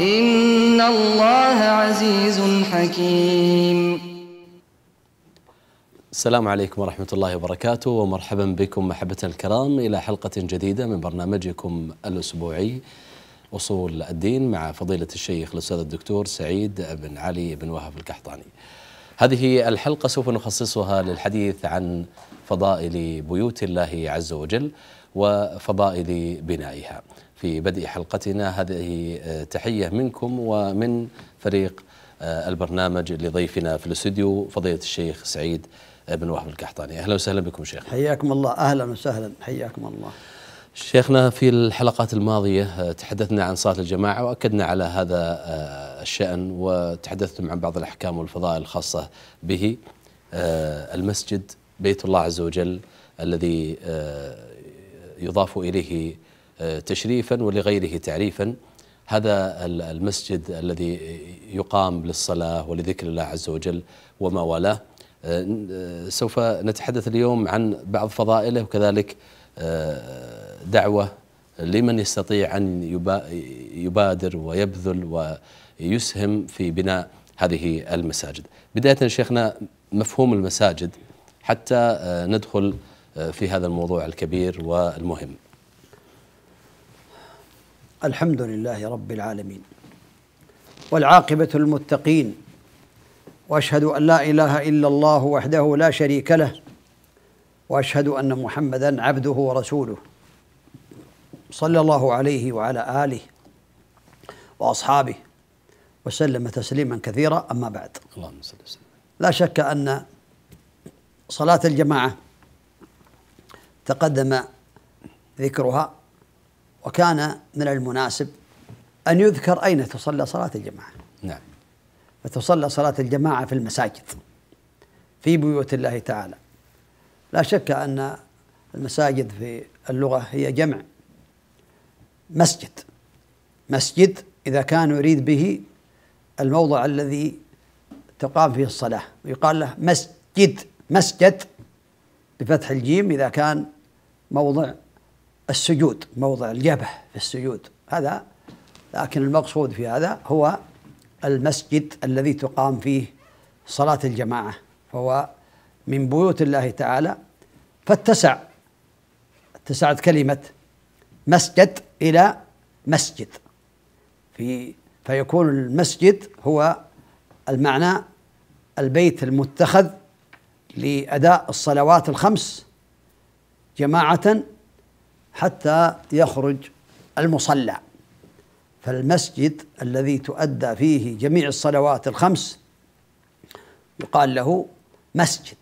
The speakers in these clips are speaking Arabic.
إن الله عزيز حكيم السلام عليكم ورحمة الله وبركاته ومرحبا بكم محبة الكرام إلى حلقة جديدة من برنامجكم الأسبوعي أصول الدين مع فضيلة الشيخ الأستاذ الدكتور سعيد بن علي بن وهب القحطاني هذه الحلقة سوف نخصصها للحديث عن فضائل بيوت الله عز وجل وفضائل بنائها في بدء حلقتنا هذه آه، تحية منكم ومن فريق آه، البرنامج لضيفنا في الاستوديو فضيلة الشيخ سعيد بن وهب القحطاني أهلا وسهلا بكم شيخ حياكم الله أهلا وسهلا حياكم الله شيخنا في الحلقات الماضية آه، تحدثنا عن صلاة الجماعة وأكدنا على هذا الشأن وتحدثتم عن بعض الأحكام والفضائل الخاصة به المسجد بيت الله عز وجل الذي يضاف إليه تشريفا ولغيره تعريفا هذا المسجد الذي يقام للصلاة ولذكر الله عز وجل وما والاه آه، آه، سوف نتحدث اليوم عن بعض فضائله وكذلك آه، دعوة لمن يستطيع أن يبادر ويبذل ويسهم في بناء هذه المساجد بداية شيخنا مفهوم المساجد حتى ندخل في هذا الموضوع الكبير والمهم الحمد لله رب العالمين والعاقبة المتقين وأشهد أن لا إله إلا الله وحده لا شريك له وأشهد أن محمدا عبده ورسوله صلى الله عليه وعلى آله وأصحابه وسلم تسليما كثيرا أما بعد اللهم صل وسلم لا شك أن صلاة الجماعة تقدم ذكرها وكان من المناسب أن يذكر أين تصلى صلاة الجماعة نعم فتصلى صلاة الجماعة في المساجد في بيوت الله تعالى لا شك أن المساجد في اللغة هي جمع مسجد مسجد إذا كان يريد به الموضع الذي تقام فيه الصلاة ويقال له مسجد مسجد بفتح الجيم إذا كان موضع السجود موضع الجبهة في السجود هذا لكن المقصود في هذا هو المسجد الذي تقام فيه صلاة الجماعة فهو من بيوت الله تعالى فاتسع اتسعت كلمة مسجد إلى مسجد في فيكون المسجد هو المعنى البيت المتخذ لأداء الصلوات الخمس جماعة حتى يخرج المصلى فالمسجد الذي تؤدى فيه جميع الصلوات الخمس يقال له مسجد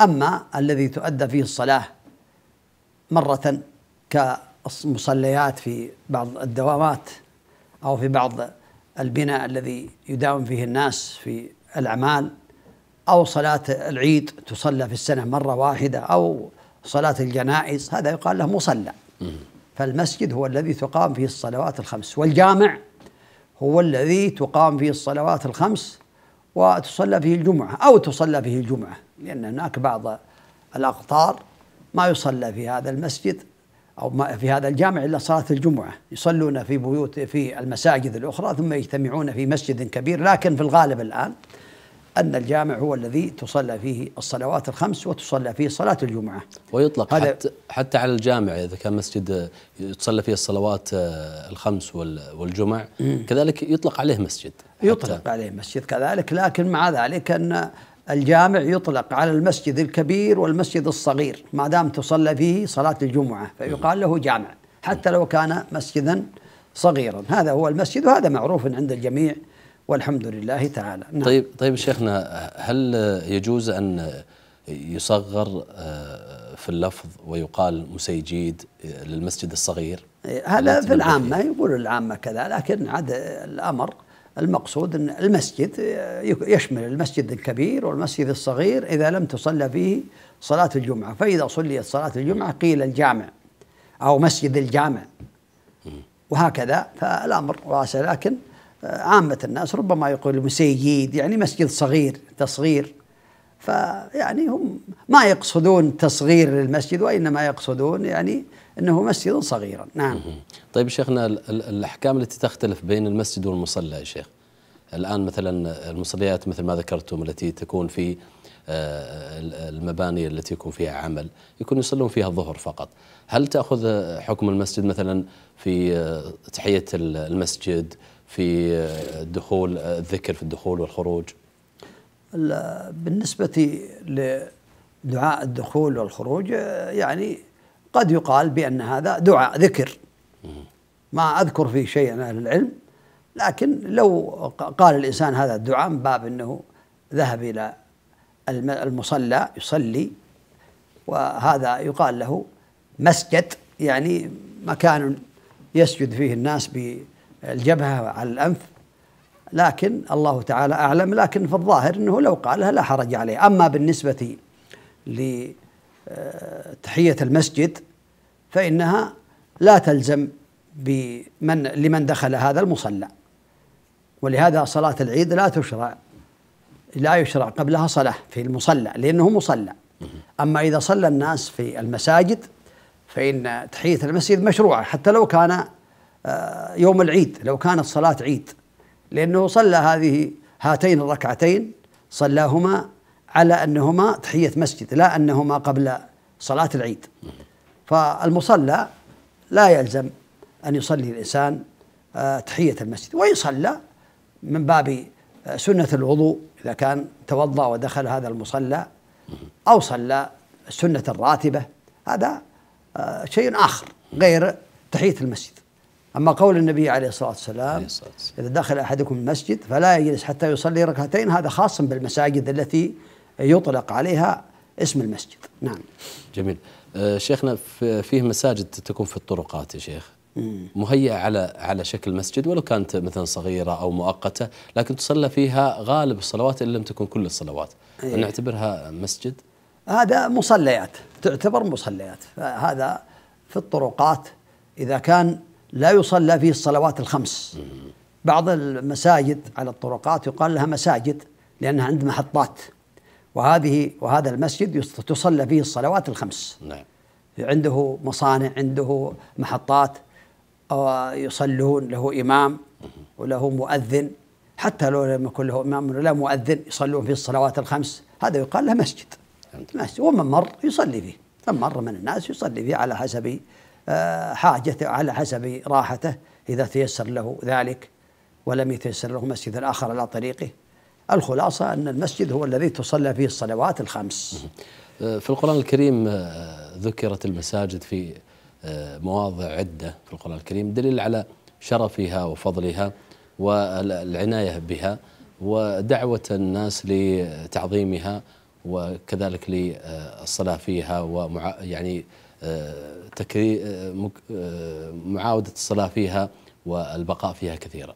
أما الذي تؤدى فيه الصلاة مرة كمصليات في بعض الدوامات أو في بعض البناء الذي يداوم فيه الناس في الأعمال أو صلاة العيد تصلى في السنة مرة واحدة أو صلاة الجنائز هذا يقال له مصلى فالمسجد هو الذي تقام فيه الصلوات الخمس والجامع هو الذي تقام فيه الصلوات الخمس وتصلى فيه الجمعة أو تصلى فيه الجمعة لأن هناك بعض الأقطار ما يصلى في هذا المسجد أو ما في هذا الجامع إلا صلاة الجمعة يصلون في بيوت في المساجد الأخرى ثم يجتمعون في مسجد كبير لكن في الغالب الآن أن الجامع هو الذي تصلى فيه الصلوات الخمس وتصلى فيه صلاة الجمعة ويطلق هذا حتى, حتى على الجامع إذا كان مسجد يتصلى آه، فيه الصلوات آه، الخمس والجمع كذلك يطلق عليه مسجد يطلق عليه مسجد كذلك لكن مع ذلك أن الجامع يطلق على المسجد الكبير والمسجد الصغير ما دام تصلى فيه صلاة الجمعة فيقال له جامع حتى لو كان مسجدا صغيرا هذا هو المسجد وهذا معروف عند الجميع والحمد لله تعالى نعم. طيب طيب شيخنا هل يجوز أن يصغر آه، في اللفظ ويقال مسيجيد آه، للمسجد الصغير إيه، هذا في العامة يقول العامة كذا لكن عاد الأمر المقصود أن المسجد آه، يشمل المسجد الكبير والمسجد الصغير إذا لم تصلى فيه صلاة الجمعة فإذا صليت صلاة الجمعة قيل الجامع أو مسجد الجامع وهكذا فالأمر واسع لكن عامة الناس ربما يقول مسيد يعني مسجد صغير تصغير فيعني هم ما يقصدون تصغير للمسجد وإنما يقصدون يعني أنه مسجد صغيرا نعم طيب شيخنا الأحكام التي تختلف بين المسجد والمصلى يا شيخ الآن مثلا المصليات مثل ما ذكرتم التي تكون في آه، المباني التي يكون فيها عمل يكون يصلون فيها الظهر فقط هل تأخذ حكم المسجد مثلا في آه، تحية المسجد في الدخول آه، آه، الذكر في الدخول والخروج بالنسبة لدعاء الدخول والخروج آه، يعني قد يقال بأن هذا دعاء ذكر ما أذكر فيه شيء عن أهل العلم لكن لو قال الإنسان هذا الدعاء من باب أنه ذهب إلى المصلى يصلي وهذا يقال له مسجد يعني مكان يسجد فيه الناس ب الجبهة على الأنف لكن الله تعالى أعلم لكن في الظاهر أنه لو قالها لا حرج عليه أما بالنسبة لتحية آه، المسجد فإنها لا تلزم بمن لمن دخل هذا المصلى ولهذا صلاة العيد لا تشرع لا يشرع قبلها صلاة في المصلى لأنه مصلى أما إذا صلى الناس في المساجد فإن تحية المسجد مشروعة حتى لو كان آه، يوم العيد لو كانت صلاة عيد لأنه صلى هذه هاتين الركعتين صلاهما على أنهما تحية مسجد لا أنهما قبل صلاة العيد فالمصلى لا يلزم أن يصلي الإنسان آه، تحية المسجد وإن صلى من باب آه، سنة الوضوء إذا كان توضأ ودخل هذا المصلى أو صلى سنة الراتبة هذا شيء آخر غير تحية المسجد أما قول النبي عليه الصلاة والسلام إذا دخل أحدكم المسجد فلا يجلس حتى يصلي ركعتين هذا خاص بالمساجد التي يطلق عليها اسم المسجد نعم جميل آه، شيخنا فيه مساجد تكون في الطرقات يا شيخ مهيئة على على شكل مسجد ولو كانت مثلا صغيرة أو مؤقتة لكن تصلى فيها غالب الصلوات إن لم تكن كل الصلوات أيه. نعتبرها مسجد هذا مصليات تعتبر مصليات هذا في الطرقات إذا كان لا يصلى فيه الصلوات الخمس بعض المساجد على الطرقات يقال لها مساجد لأنها عند محطات وهذه وهذا المسجد تصلى فيه الصلوات الخمس نعم عنده مصانع عنده محطات آه، يصلون له إمام وله مؤذن حتى لو لم يكن له إمام ولا مؤذن يصلون فيه الصلوات الخمس هذا يقال له مسجد مسجد ومن مر يصلي فيه من مر من الناس يصلي فيه على حسب آه، حاجته على حسب راحته إذا تيسر له ذلك ولم يتيسر له مسجد آخر على طريقه الخلاصة أن المسجد هو الذي تصلى فيه الصلوات الخمس آه، في القرآن الكريم آه، ذكرت المساجد في مواضع عدة في القرآن الكريم دليل على شرفها وفضلها والعناية بها ودعوة الناس لتعظيمها وكذلك للصلاة فيها ومع يعني معاودة الصلاة فيها والبقاء فيها كثيرا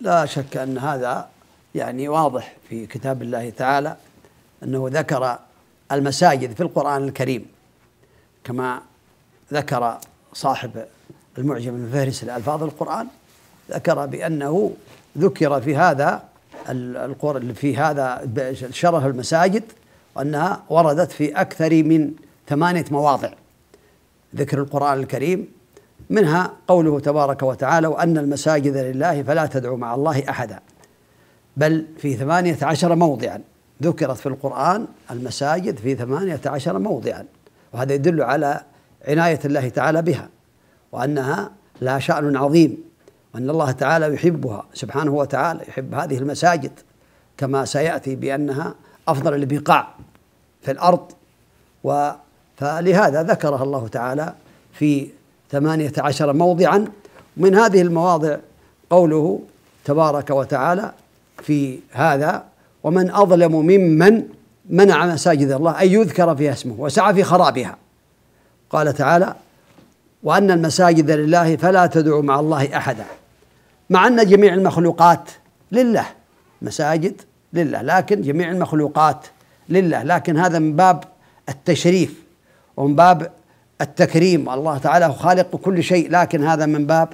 لا شك أن هذا يعني واضح في كتاب الله تعالى أنه ذكر المساجد في القرآن الكريم كما ذكر صاحب المعجم المفهرس لألفاظ القرآن ذكر بأنه ذكر في هذا في هذا شرف المساجد وأنها وردت في أكثر من ثمانية مواضع ذكر القرآن الكريم منها قوله تبارك وتعالى وأن المساجد لله فلا تدعوا مع الله أحدا بل في ثمانية عشر موضعا ذكرت في القرآن المساجد في ثمانية عشر موضعا وهذا يدل على عناية الله تعالى بها وأنها لها شأن عظيم وأن الله تعالى يحبها سبحانه وتعالى يحب هذه المساجد كما سيأتي بأنها أفضل البقاع في الأرض و فلهذا ذكرها الله تعالى في ثمانية عشر موضعا من هذه المواضع قوله تبارك وتعالى في هذا ومن أظلم ممن منع مساجد الله أن يذكر فيها اسمه وسعى في خرابها قال تعالى وأن المساجد لله فلا تدعوا مع الله أحدا مع أن جميع المخلوقات لله مساجد لله لكن جميع المخلوقات لله لكن هذا من باب التشريف ومن باب التكريم الله تعالى هو خالق كل شيء لكن هذا من باب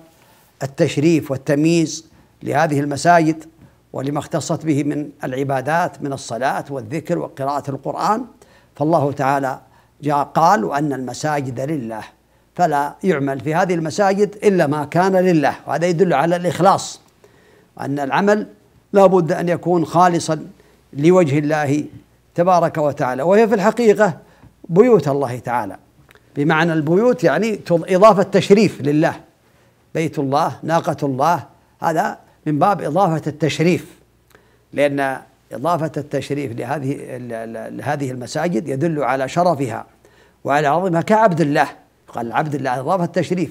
التشريف والتمييز لهذه المساجد ولما اختصت به من العبادات من الصلاة والذكر وقراءة القرآن فالله تعالى جاء قال وأن المساجد لله فلا يعمل في هذه المساجد إلا ما كان لله وهذا يدل على الإخلاص أن العمل لا بد أن يكون خالصا لوجه الله تبارك وتعالى وهي في الحقيقة بيوت الله تعالى بمعنى البيوت يعني إضافة تشريف لله بيت الله ناقة الله هذا من باب إضافة التشريف لأن إضافة التشريف لهذه لهذه المساجد يدل على شرفها وعلى عظمها كعبد الله قال عبد الله إضافة التشريف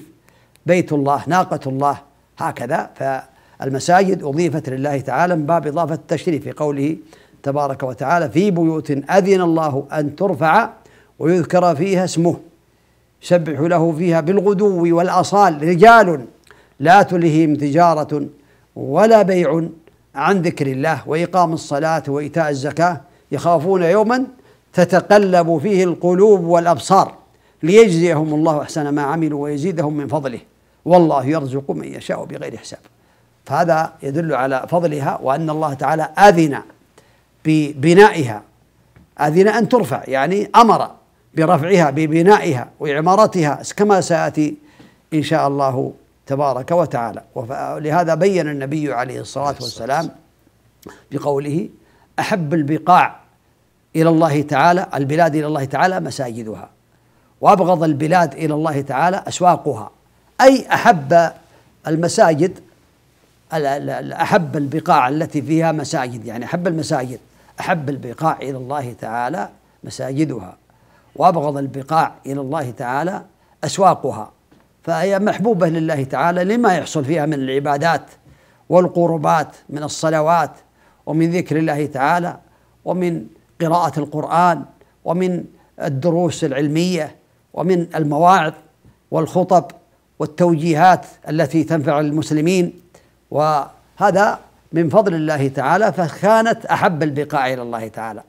بيت الله ناقة الله هكذا فالمساجد أضيفت لله تعالى من باب إضافة التشريف في قوله تبارك وتعالى في بيوت أذن الله أن ترفع ويذكر فيها اسمه سبح له فيها بالغدو والأصال رجال لا تلههم تجارة ولا بيع عن ذكر الله وإقام الصلاة وإيتاء الزكاة يخافون يوما تتقلب فيه القلوب والأبصار ليجزيهم الله أحسن ما عملوا ويزيدهم من فضله والله يرزق من يشاء بغير حساب فهذا يدل على فضلها وأن الله تعالى أذن ببنائها أذن أن ترفع يعني أمر برفعها ببنائها وإعمارتها كما سيأتي إن شاء الله تبارك وتعالى ولهذا بين النبي عليه الصلاة والسلام بقوله أحب البقاع إلى الله تعالى البلاد إلى الله تعالى مساجدها وأبغض البلاد إلى الله تعالى أسواقها أي أحب المساجد أحب البقاع التي فيها مساجد يعني أحب المساجد أحب البقاع إلى الله تعالى مساجدها وأبغض البقاع إلى الله تعالى أسواقها فهي محبوبة لله تعالى لما يحصل فيها من العبادات والقربات من الصلوات ومن ذكر الله تعالى ومن قراءة القرآن ومن الدروس العلمية ومن المواعظ والخطب والتوجيهات التي تنفع المسلمين وهذا من فضل الله تعالى فكانت أحب البقاع إلى الله تعالى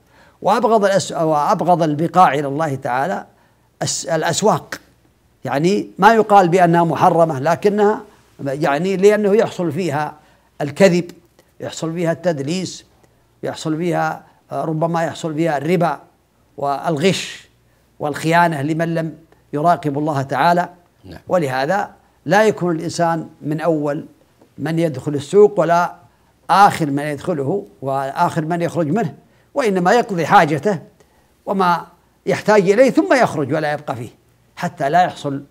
وأبغض الأس... وأبغض البقاع إلى الله تعالى أس... الأسواق يعني ما يقال بأنها محرمة لكنها يعني لأنه يحصل فيها الكذب يحصل فيها التدليس يحصل فيها ربما يحصل فيها الربا والغش والخيانة لمن لم يراقب الله تعالى نعم. ولهذا لا يكون الإنسان من أول من يدخل السوق ولا آخر من يدخله وآخر من يخرج منه وإنما يقضي حاجته وما يحتاج إليه ثم يخرج ولا يبقى فيه حتى لا يحصل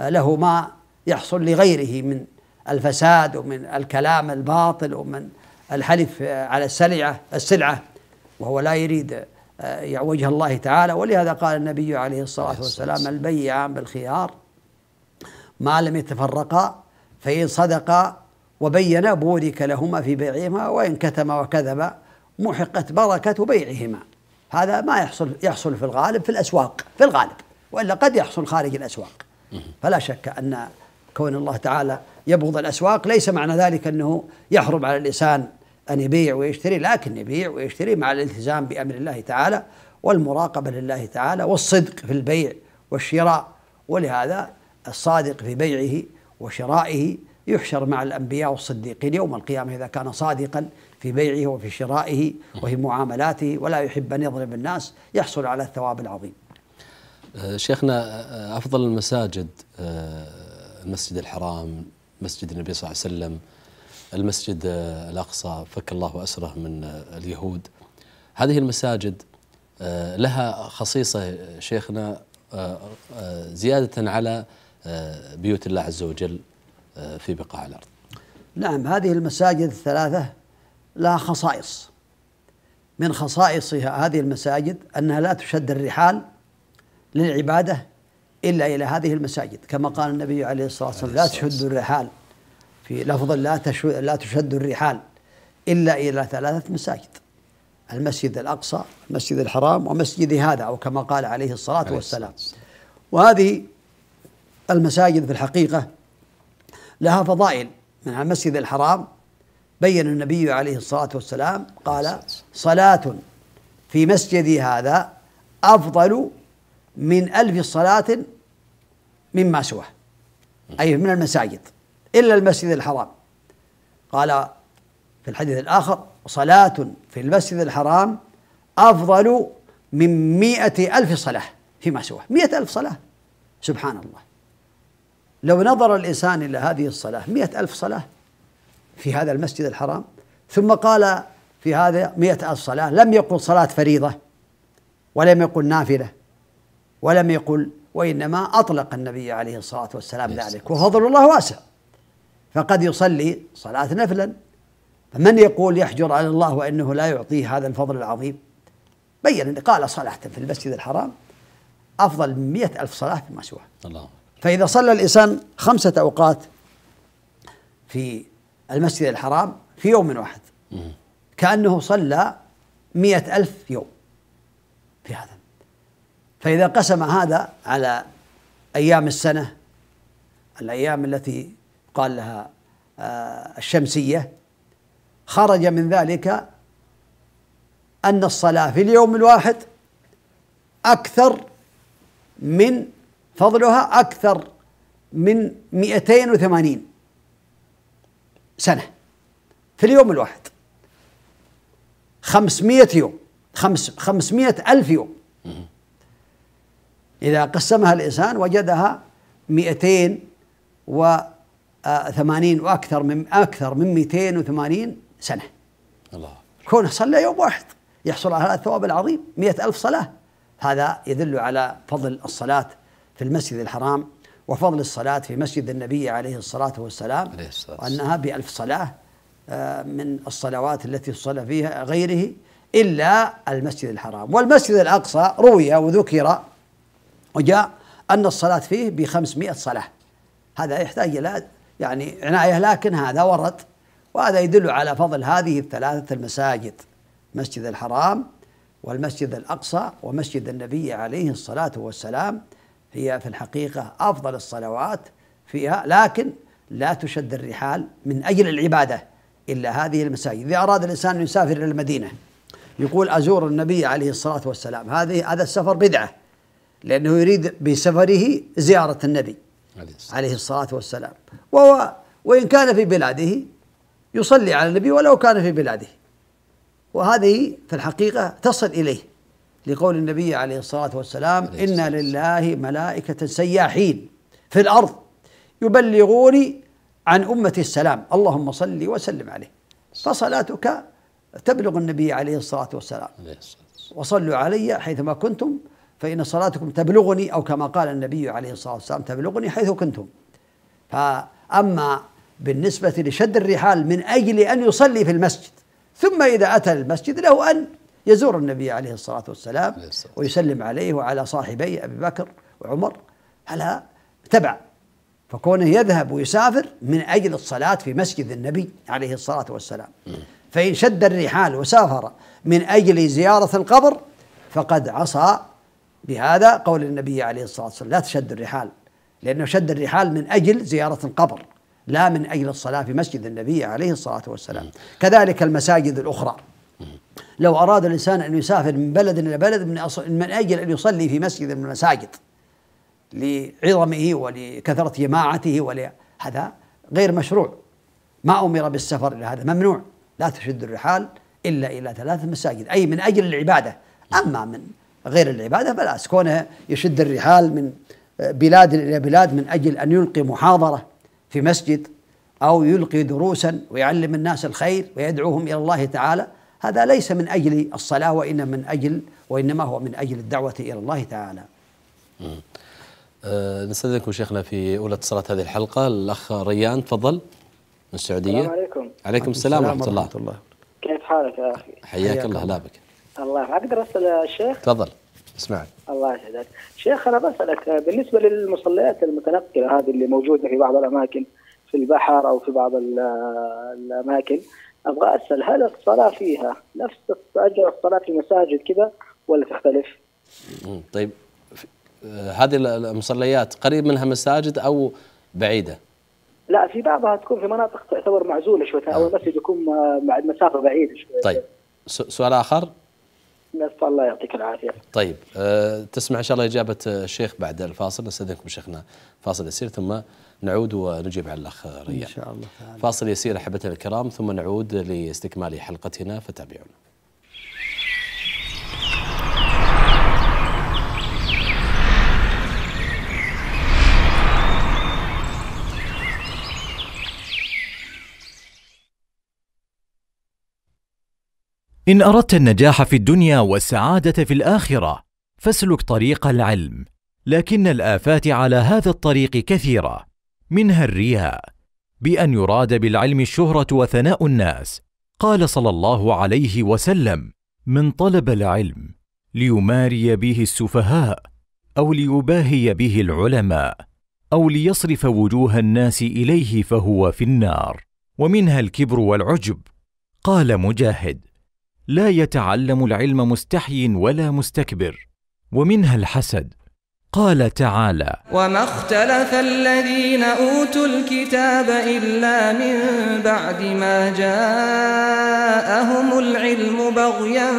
آه، له ما يحصل لغيره من الفساد ومن الكلام الباطل ومن الحلف آه، على السلعة السلعة وهو لا يريد آه، وجه الله تعالى ولهذا قال النبي عليه الصلاة والسلام البيعان بالخيار ما لم يتفرقا فإن صدقا وبينا بورك لهما في بيعهما وإن كتما وكذبا محقت بركة بيعهما هذا ما يحصل يحصل في الغالب في الأسواق في الغالب وإلا قد يحصل خارج الأسواق فلا شك أن كون الله تعالى يبغض الأسواق ليس معنى ذلك أنه يحرم على الإنسان أن يبيع ويشتري لكن يبيع ويشتري مع الالتزام بأمر الله تعالى والمراقبة لله تعالى والصدق في البيع والشراء ولهذا الصادق في بيعه وشرائه يحشر مع الأنبياء والصديقين يوم القيامة إذا كان صادقا في بيعه وفي شرائه وفي معاملاته ولا يحب أن يضرب الناس يحصل على الثواب العظيم آه، شيخنا آه، أفضل المساجد آه، المسجد الحرام مسجد النبي صلى الله عليه وسلم المسجد الأقصى فك الله أسره من اليهود هذه المساجد لها خصيصة شيخنا زيادة على بيوت الله عز وجل في بقاع الأرض نعم هذه المساجد الثلاثة لها خصائص من خصائصها هذه المساجد أنها لا تشد الرحال للعبادة إلا إلى هذه المساجد كما قال النبي عليه الصلاة والسلام لا تشد الرحال في لفظ لا لا تشد الرحال إلا إلى ثلاثة مساجد المسجد الأقصى المسجد الحرام ومسجد هذا أو كما قال عليه الصلاة والسلام وهذه المساجد في الحقيقة لها فضائل منها المسجد الحرام بين النبي عليه الصلاة والسلام قال صلاة في مسجدي هذا أفضل من ألف صلاة مما سواه أي من المساجد إلا المسجد الحرام قال في الحديث الآخر صلاة في المسجد الحرام أفضل من مئة ألف صلاة فيما سواه مئة ألف صلاة سبحان الله لو نظر الإنسان إلى هذه الصلاة مئة ألف صلاة في هذا المسجد الحرام ثم قال في هذا مئة ألف صلاة لم يقل صلاة فريضة ولم يقل نافلة ولم يقل وإنما أطلق النبي عليه الصلاة والسلام ذلك وفضل الله واسع فقد يصلي صلاة نفلا فمن يقول يحجر على الله وإنه لا يعطيه هذا الفضل العظيم بين قال صلاة في المسجد الحرام أفضل من مئة ألف صلاة فيما سواه الله فإذا صلى الإنسان خمسة أوقات في المسجد الحرام في يوم واحد كأنه صلى مئة ألف يوم في هذا فإذا قسم هذا على أيام السنة الأيام التي قال لها آه، الشمسية خرج من ذلك أن الصلاة في اليوم الواحد أكثر من فضلها أكثر من 280 سنة في اليوم الواحد 500 يوم خمس 500 ألف يوم إذا قسمها الإنسان وجدها 280 آه، وأكثر من أكثر من 280 سنة الله كونه صلى يوم واحد يحصل على الثواب العظيم مئة ألف صلاة هذا يدل على فضل الصلاة في المسجد الحرام وفضل الصلاة في مسجد النبي عليه الصلاة والسلام عليه الصلاة وأنها بألف صلاة آه، من الصلوات التي صلى فيها غيره إلا المسجد الحرام والمسجد الأقصى روي وذكر وجاء أن الصلاة فيه بخمسمائة صلاة هذا يحتاج إلى يعني عناية لكن هذا ورد وهذا يدل على فضل هذه الثلاثة المساجد مسجد الحرام والمسجد الأقصى ومسجد النبي عليه الصلاة والسلام هي في الحقيقة أفضل الصلوات فيها لكن لا تشد الرحال من أجل العبادة إلا هذه المساجد إذا أراد الإنسان أن يسافر إلى المدينة يقول أزور النبي عليه الصلاة والسلام هذه هذا السفر بدعة لأنه يريد بسفره زيارة النبي عليه الصلاة والسلام وهو وإن كان في بلاده يصلي على النبي ولو كان في بلاده وهذه في الحقيقة تصل إليه لقول النبي عليه الصلاة والسلام إن لله ملائكة سياحين في الأرض يبلغوني عن أمة السلام اللهم صل وسلم عليه فصلاتك تبلغ النبي عليه الصلاة والسلام وصلوا علي حيثما كنتم فإن صلاتكم تبلغني أو كما قال النبي عليه الصلاة والسلام تبلغني حيث كنتم فأما بالنسبة لشد الرحال من أجل أن يصلي في المسجد ثم إذا أتى المسجد له أن يزور النبي عليه الصلاة والسلام ويسلم عليه وعلى صاحبي أبي بكر وعمر على تبع فكونه يذهب ويسافر من أجل الصلاة في مسجد النبي عليه الصلاة والسلام فإن شد الرحال وسافر من أجل زيارة القبر فقد عصى بهذا قول النبي عليه الصلاة والسلام لا تشد الرحال لأنه شد الرحال من أجل زيارة القبر لا من أجل الصلاة في مسجد النبي عليه الصلاة والسلام كذلك المساجد الأخرى لو أراد الإنسان أن يسافر من بلد إلى بلد من, من أجل أن يصلي في مسجد من المساجد لعظمه ولكثرة جماعته هذا غير مشروع ما أمر بالسفر إلى هذا ممنوع لا تشد الرحال إلا إلى ثلاث مساجد أي من أجل العبادة أما من غير العبادة فلا كونه يشد الرحال من بلاد إلى بلاد من أجل أن يلقي محاضرة في مسجد أو يلقي دروسا ويعلم الناس الخير ويدعوهم إلى الله تعالى هذا ليس من أجل الصلاة وإنما من أجل وإنما هو من أجل الدعوة إلى الله تعالى أه نستاذنكم شيخنا في أولى اتصالات هذه الحلقة الأخ ريان تفضل من السعودية السلام عليكم عليكم السلام ورحمة الله. الله كيف حالك يا أخي حياك الله هلا بك الله أقدر أسأل الشيخ تفضل اسمعك الله يسعدك شيخ أنا بسألك أه، بالنسبة للمصليات المتنقلة هذه اللي موجودة في بعض الأماكن في البحر أو في بعض الأماكن ابغى اسال هل الصلاه فيها نفس اجر الصلاه في المساجد كذا ولا تختلف؟ طيب آه، هذه المصليات قريب منها مساجد او بعيده؟ لا في بعضها تكون في مناطق تعتبر معزوله شوي آه. او المسجد يكون مع آه، المسافه بعيده شوي طيب سؤال اخر؟ نسال الله يعطيك العافيه. طيب أه تسمع ان شاء الله اجابه الشيخ بعد الفاصل نستاذنكم شيخنا فاصل يسير ثم نعود ونجيب على الأخ ريان إن شاء الله تعالى. فاصل يسير أحبتنا الكرام ثم نعود لاستكمال حلقتنا فتابعونا إن أردت النجاح في الدنيا والسعادة في الآخرة فاسلك طريق العلم لكن الآفات على هذا الطريق كثيرة منها الرياء بان يراد بالعلم الشهره وثناء الناس قال صلى الله عليه وسلم من طلب العلم ليماري به السفهاء او ليباهي به العلماء او ليصرف وجوه الناس اليه فهو في النار ومنها الكبر والعجب قال مجاهد لا يتعلم العلم مستحي ولا مستكبر ومنها الحسد قال تعالى وما اختلف الذين أوتوا الكتاب إلا من بعد ما جاءهم العلم بغيا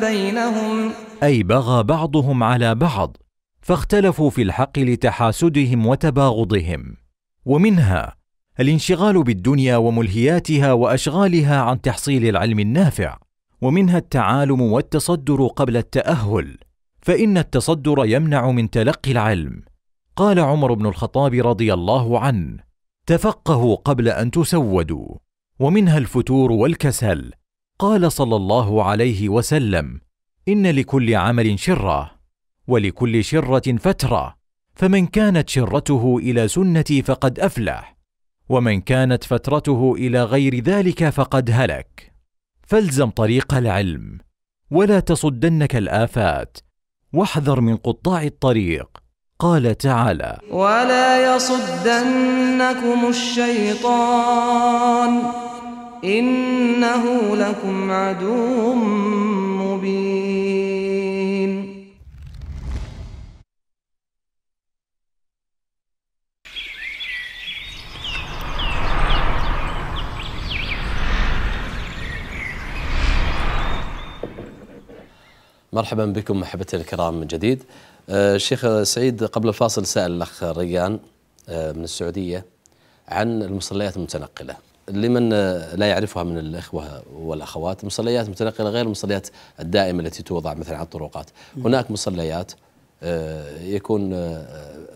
بينهم أي بغى بعضهم على بعض فاختلفوا في الحق لتحاسدهم وتباغضهم ومنها الانشغال بالدنيا وملهياتها وأشغالها عن تحصيل العلم النافع ومنها التعالم والتصدر قبل التأهل فان التصدر يمنع من تلقي العلم قال عمر بن الخطاب رضي الله عنه تفقهوا قبل ان تسودوا ومنها الفتور والكسل قال صلى الله عليه وسلم ان لكل عمل شره ولكل شره فتره فمن كانت شرته الى سنتي فقد افلح ومن كانت فترته الى غير ذلك فقد هلك فالزم طريق العلم ولا تصدنك الافات واحذر من قطاع الطريق قال تعالى ولا يصدنكم الشيطان إنه لكم عدو مبين مرحبا بكم محبتي الكرام من جديد آه، الشيخ سعيد قبل الفاصل سأل الأخ ريان آه، من السعودية عن المصليات المتنقلة لمن آه، لا يعرفها من الإخوة والأخوات المصليات المتنقلة غير المصليات الدائمة التي توضع مثلا على الطرقات هناك مصليات يكون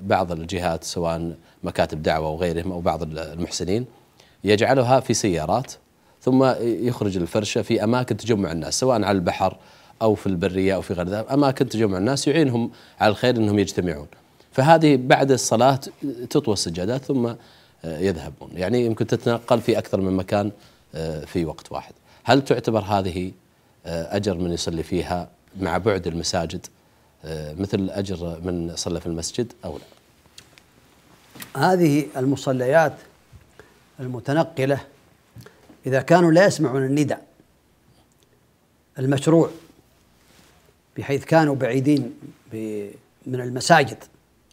بعض الجهات سواء مكاتب دعوة وغيرهم أو بعض المحسنين يجعلها في سيارات ثم يخرج الفرشة في أماكن تجمع الناس سواء على البحر او في البريه او في غير ذلك اماكن تجمع الناس يعينهم على الخير انهم يجتمعون فهذه بعد الصلاه تطوى السجادات ثم آه، يذهبون يعني يمكن تتنقل في اكثر من مكان آه، في وقت واحد هل تعتبر هذه آه، اجر من يصلي فيها مع بعد المساجد مثل اجر من صلى في المسجد او لا هذه المصليات المتنقله اذا كانوا لا يسمعون النداء المشروع بحيث كانوا بعيدين من المساجد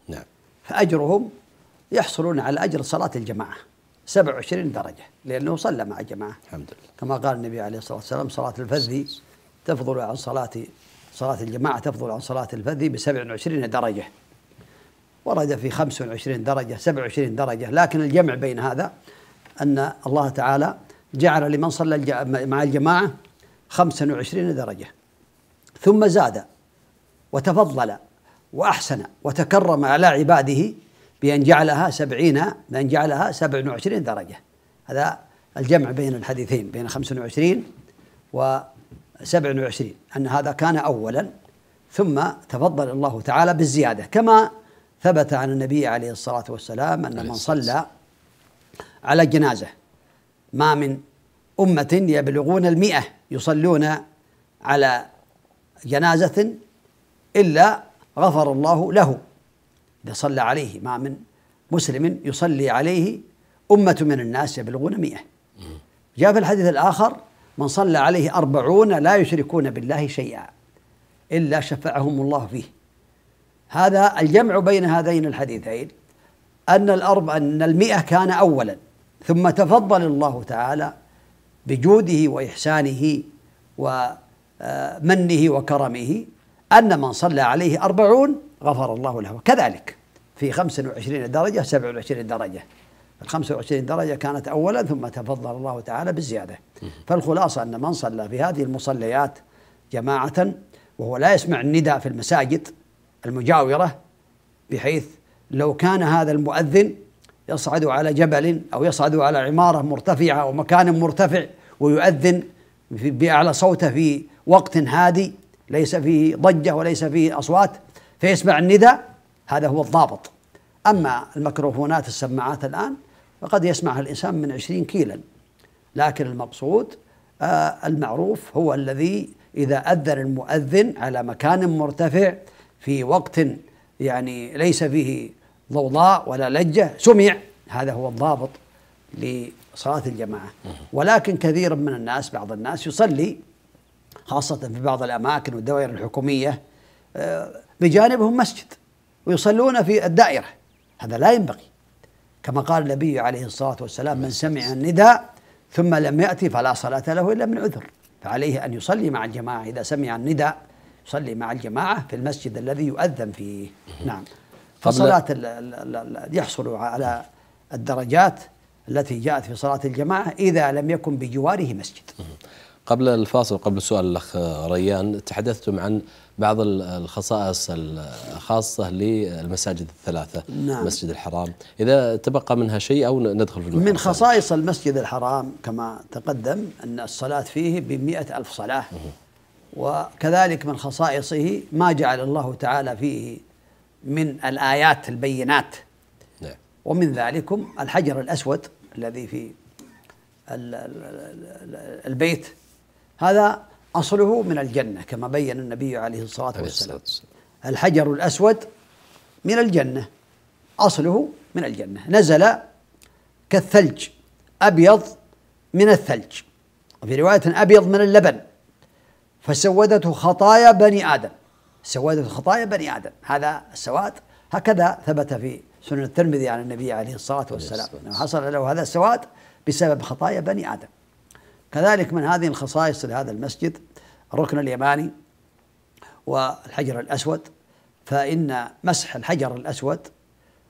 نعم فأجرهم يحصلون على أجر صلاة الجماعة 27 درجة لأنه صلى مع جماعة الحمد لله كما قال النبي عليه الصلاة والسلام صلاة الفذ تفضل عن صلاة صلاة الجماعة تفضل عن صلاة الفذ ب 27 درجة ورد في 25 درجة 27 درجة لكن الجمع بين هذا أن الله تعالى جعل لمن صلى مع الجماعة 25 درجة ثم زاد وتفضل وأحسن وتكرم على عباده بأن جعلها سبعين بأن جعلها سبع وعشرين درجة هذا الجمع بين الحديثين بين خمس وعشرين وسبع وعشرين أن هذا كان أولا ثم تفضل الله تعالى بالزيادة كما ثبت عن النبي عليه الصلاة والسلام أن من صلى على جنازة ما من أمة يبلغون المئة يصلون على جنازة إلا غفر الله له إذا صلى عليه ما من مسلم يصلي عليه أمة من الناس يبلغون مئة جاء في الحديث الآخر من صلى عليه أربعون لا يشركون بالله شيئا إلا شفعهم الله فيه هذا الجمع بين هذين الحديثين أن الأرب أن المئة كان أولا ثم تفضل الله تعالى بجوده وإحسانه و منه وكرمه أن من صلى عليه أربعون غفر الله له كذلك في 25 درجة 27 درجة ال 25 درجة كانت أولا ثم تفضل الله تعالى بالزيادة فالخلاصة أن من صلى في هذه المصليات جماعة وهو لا يسمع النداء في المساجد المجاورة بحيث لو كان هذا المؤذن يصعد على جبل أو يصعد على عمارة مرتفعة أو مكان مرتفع ويؤذن بأعلى صوته في وقت هادي ليس فيه ضجة وليس فيه أصوات فيسمع النداء هذا هو الضابط أما الميكروفونات السماعات الآن فقد يسمعها الإنسان من عشرين كيلا لكن المقصود آه المعروف هو الذي إذا أذن المؤذن على مكان مرتفع في وقت يعني ليس فيه ضوضاء ولا لجة سمع هذا هو الضابط صلاة الجماعة ولكن كثير من الناس بعض الناس يصلي خاصة في بعض الأماكن والدوائر الحكومية آه، بجانبهم مسجد ويصلون في الدائرة هذا لا ينبغي كما قال النبي عليه الصلاة والسلام من سمع النداء ثم لم يأتي فلا صلاة له إلا من عذر فعليه أن يصلي مع الجماعة إذا سمع النداء يصلي مع الجماعة في المسجد الذي يؤذن فيه نعم فصلاة يحصل على الدرجات التي جاءت في صلاة الجماعة إذا لم يكن بجواره مسجد قبل الفاصل قبل سؤال الأخ ريان تحدثتم عن بعض الخصائص الخاصة للمساجد الثلاثة نعم. مسجد الحرام إذا تبقى منها شيء أو ندخل في المحرم. من خصائص المسجد الحرام كما تقدم أن الصلاة فيه بمئة ألف صلاة وكذلك من خصائصه ما جعل الله تعالى فيه من الآيات البينات نعم. ومن ذلكم الحجر الأسود الذي في البيت هذا أصله من الجنة كما بين النبي عليه الصلاة والسلام الحجر الأسود من الجنة أصله من الجنة نزل كالثلج أبيض من الثلج وفي رواية أبيض من اللبن فسودته خطايا بني آدم سودته خطايا بني آدم هذا السواد هكذا ثبت في سنن الترمذي عن النبي عليه الصلاة والسلام أنه حصل له هذا السواد بسبب خطايا بني آدم كذلك من هذه الخصائص لهذا المسجد الركن اليماني والحجر الأسود فإن مسح الحجر الأسود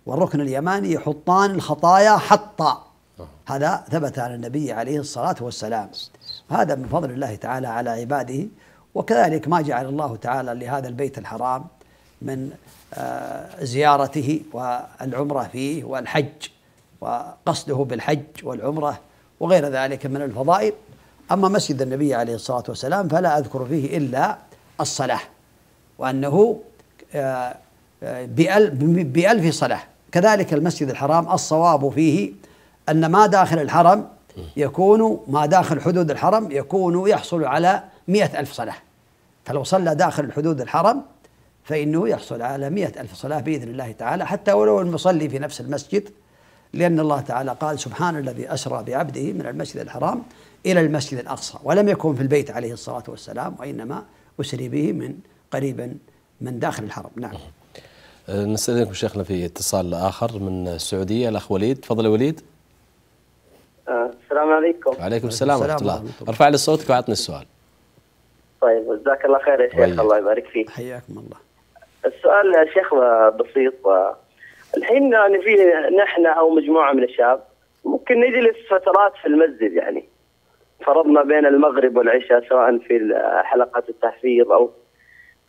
والركن اليماني يحطان الخطايا حطا آه. هذا ثبت عن النبي عليه الصلاة والسلام هذا من فضل الله تعالى على عباده وكذلك ما جعل الله تعالى لهذا البيت الحرام من آه، زيارته والعمرة فيه والحج وقصده بالحج والعمرة وغير ذلك من الفضائل أما مسجد النبي عليه الصلاة والسلام فلا أذكر فيه إلا الصلاة وأنه آه، بألف صلاة كذلك المسجد الحرام الصواب فيه أن ما داخل الحرم يكون ما داخل حدود الحرم يكون يحصل على مئة ألف صلاة فلو صلى داخل حدود الحرم فإنه يحصل على مئة ألف صلاة بإذن الله تعالى حتى ولو المصلي في نفس المسجد لأن الله تعالى قال سبحان الذي أسرى بعبده من المسجد الحرام إلى المسجد الأقصى ولم يكن في البيت عليه الصلاة والسلام وإنما أسري به من قريبا من داخل الحرم نعم أه، نستأذنكم شيخنا في اتصال آخر من السعودية الأخ وليد تفضل وليد أه، السلام عليكم وعليكم السلام ورحمة الله ارفع لي صوتك وأعطني السؤال طيب جزاك الله خير يا شيخ طيب. الله يبارك فيك حياكم الله السؤال يا شيخ بسيط الحين يعني في نحن او مجموعه من الشباب ممكن نجلس فترات في المسجد يعني فرضنا بين المغرب والعشاء سواء في حلقات التحفيظ او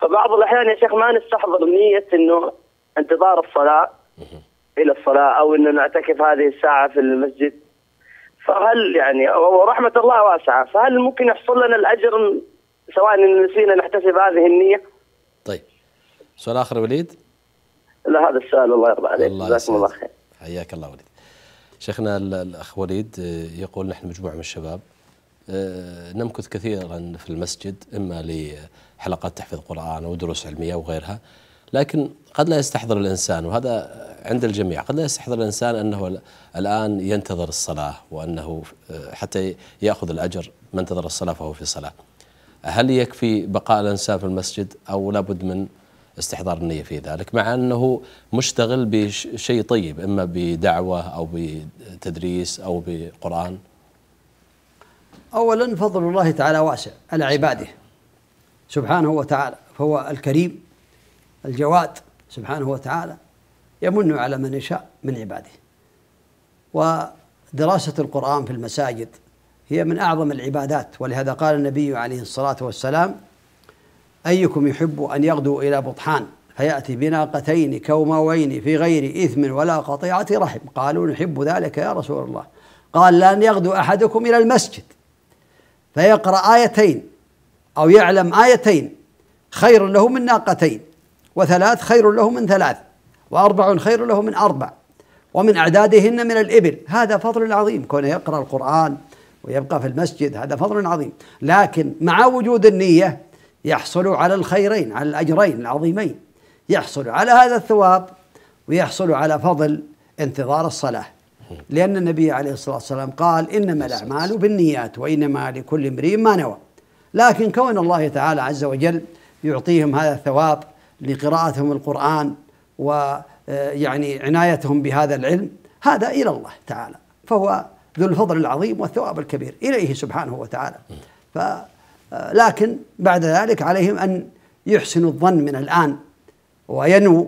فبعض الاحيان يا شيخ ما نستحضر نيه انه انتظار الصلاه الى الصلاه او انه نعتكف هذه الساعه في المسجد فهل يعني ورحمه الله واسعه فهل ممكن يحصل لنا الاجر سواء نسينا نحتسب هذه النيه سؤال اخر وليد؟ لا هذا السؤال الله يرضى عليك جزاكم الله خير حياك الله وليد شيخنا الاخ وليد آه، يقول نحن مجموعه من الشباب آه، نمكث كثيرا في المسجد اما لحلقات تحفيظ قران او دروس علميه وغيرها لكن قد لا يستحضر الانسان وهذا عند الجميع قد لا يستحضر الانسان انه الان ينتظر الصلاه وانه آه، حتى ياخذ الاجر من انتظر الصلاه فهو في صلاه هل يكفي بقاء الانسان في المسجد او لابد من استحضار النية في ذلك مع أنه مشتغل بشيء طيب إما بدعوة أو بتدريس أو بقرآن أولا فضل الله تعالى واسع على عباده سبحانه وتعالى فهو الكريم الجواد سبحانه وتعالى يمن على من يشاء من عباده ودراسة القرآن في المساجد هي من أعظم العبادات ولهذا قال النبي عليه الصلاة والسلام أيكم يحب أن يغدو إلى بطحان فيأتي بناقتين كوموين في غير إثم ولا قطيعة رحم قالوا نحب ذلك يا رسول الله قال لن يغدو أحدكم إلى المسجد فيقرأ آيتين أو يعلم آيتين خير له من ناقتين وثلاث خير له من ثلاث وأربع خير له من أربع ومن أعدادهن من الإبل هذا فضل عظيم كونه يقرأ القرآن ويبقى في المسجد هذا فضل عظيم لكن مع وجود النية يحصل على الخيرين على الأجرين العظيمين يحصل على هذا الثواب ويحصل على فضل انتظار الصلاة لأن النبي عليه الصلاة والسلام قال إنما الأعمال بالنيات وإنما لكل امرئ ما نوى لكن كون الله تعالى عز وجل يعطيهم هذا الثواب لقراءتهم القرآن ويعني آه، عنايتهم بهذا العلم هذا إلى الله تعالى فهو ذو الفضل العظيم والثواب الكبير إليه سبحانه وتعالى ف لكن بعد ذلك عليهم أن يحسنوا الظن من الآن وينووا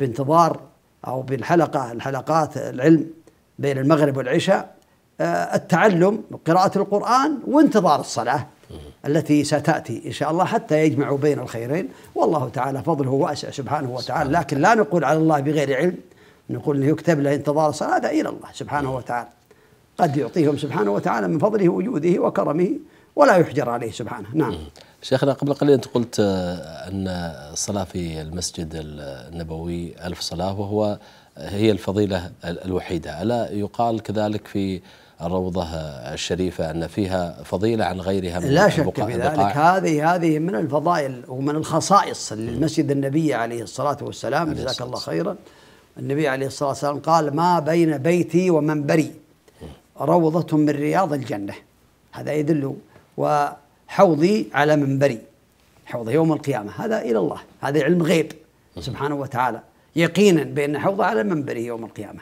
بانتظار أو بالحلقة الحلقات العلم بين المغرب والعشاء آه، التعلم قراءة القرآن وانتظار الصلاة التي ستأتي إن شاء الله حتى يجمعوا بين الخيرين والله تعالى فضله واسع سبحانه وتعالى لكن لا نقول على الله بغير علم نقول أنه يكتب له انتظار الصلاة هذا إلى الله سبحانه نعم. وتعالى قد يعطيهم سبحانه وتعالى من فضله وجوده وكرمه ولا يحجر عليه سبحانه نعم شيخنا قبل قليل أنت قلت آه، أن الصلاة في المسجد النبوي ألف صلاة وهو هي الفضيلة الوحيدة ألا يقال كذلك في الروضة الشريفة أن فيها فضيلة عن غيرها من لا شك في ذلك هذه هذه من الفضائل ومن الخصائص للمسجد النبي عليه الصلاة والسلام جزاك الله خيرا النبي عليه الصلاة والسلام قال ما بين بيتي ومنبري روضة من رياض الجنة هذا يدل وحوضي على منبري حوضي يوم القيامة هذا إلى الله هذا علم غيب سبحانه وتعالى يقينا بأن حوضه على منبري يوم القيامة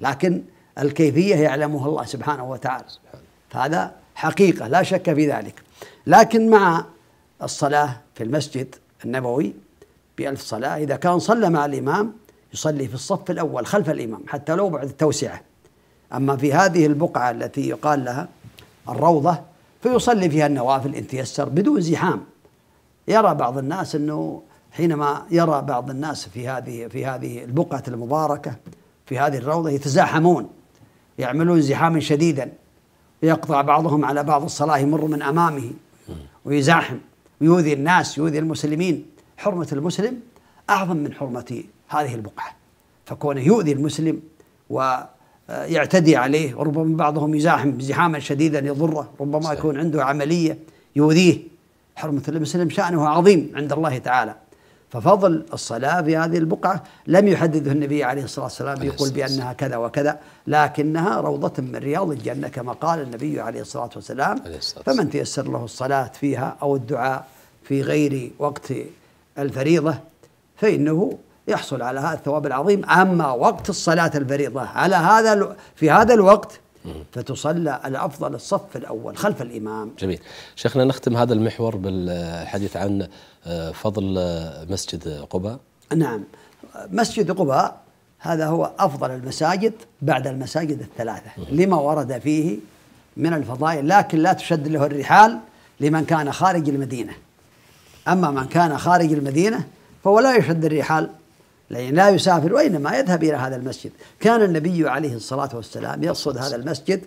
لكن الكيفية يعلمها الله سبحانه وتعالى فهذا حقيقة لا شك في ذلك لكن مع الصلاة في المسجد النبوي بألف صلاة إذا كان صلى مع الإمام يصلي في الصف الأول خلف الإمام حتى لو بعد التوسعة أما في هذه البقعة التي يقال لها الروضة فيصلي فيها النوافل إن تيسر بدون زحام يرى بعض الناس أنه حينما يرى بعض الناس في هذه في هذه البقعة المباركة في هذه الروضة يتزاحمون يعملون زحاما شديدا ويقطع بعضهم على بعض الصلاة يمر من أمامه ويزاحم ويؤذي الناس يؤذي المسلمين حرمة المسلم أعظم من حرمة هذه البقعة فكونه يؤذي المسلم و يعتدي عليه وربما بعضهم يزاحم زحاما شديدا يضره ربما يكون عنده عملية يؤذيه حرمة المسلم شأنه عظيم عند الله تعالى ففضل الصلاة في هذه البقعة لم يحدده النبي عليه الصلاة والسلام يقول بأنها كذا وكذا لكنها روضة من رياض الجنة كما قال النبي عليه الصلاة والسلام فمن تيسر له الصلاة فيها أو الدعاء في غير وقت الفريضة فإنه يحصل على هذا الثواب العظيم أما وقت الصلاة الفريضة على هذا في هذا الوقت فتصلى الأفضل الصف الأول خلف الإمام جميل شيخنا نختم هذا المحور بالحديث عن آه، فضل آه، مسجد قباء نعم مسجد قباء هذا هو أفضل المساجد بعد المساجد الثلاثة لما ورد فيه من الفضائل لكن لا تشد له الرحال لمن كان خارج المدينة أما من كان خارج المدينة فهو لا يشد الرحال لأن لا يسافر وإنما يذهب إلى هذا المسجد كان النبي عليه الصلاة والسلام يقصد هذا المسجد